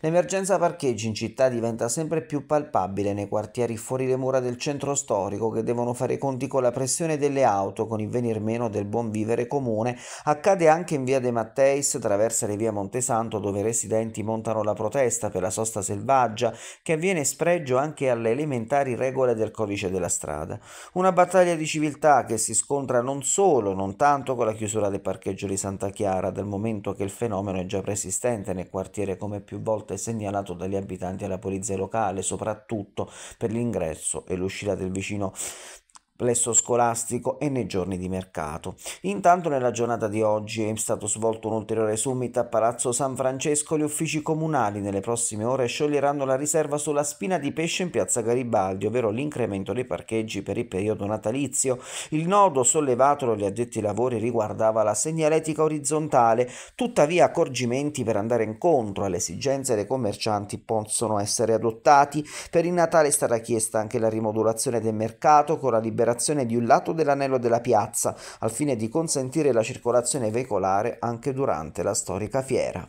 L'emergenza parcheggi in città diventa sempre più palpabile nei quartieri fuori le mura del centro storico che devono fare i conti con la pressione delle auto, con il venir meno del buon vivere comune. Accade anche in via De Matteis, traversa le vie Montesanto dove i residenti montano la protesta per la sosta selvaggia che avviene spregio anche alle elementari regole del codice della strada. Una battaglia di civiltà che si scontra non solo, non tanto con la chiusura del parcheggio di Santa Chiara, dal momento che il fenomeno è già preesistente nel quartiere come più volte e segnalato dagli abitanti alla polizia locale, soprattutto per l'ingresso e l'uscita del vicino plesso scolastico e nei giorni di mercato. Intanto nella giornata di oggi è stato svolto un ulteriore summit a Palazzo San Francesco. Gli uffici comunali nelle prossime ore scioglieranno la riserva sulla spina di pesce in piazza Garibaldi, ovvero l'incremento dei parcheggi per il periodo natalizio. Il nodo sollevato dagli addetti ai lavori riguardava la segnaletica orizzontale, tuttavia accorgimenti per andare incontro alle esigenze dei commercianti possono essere adottati. Per il Natale è stata chiesta anche la rimodulazione del mercato con la liberazione liberazione di un lato dell'anello della piazza, al fine di consentire la circolazione veicolare anche durante la storica fiera.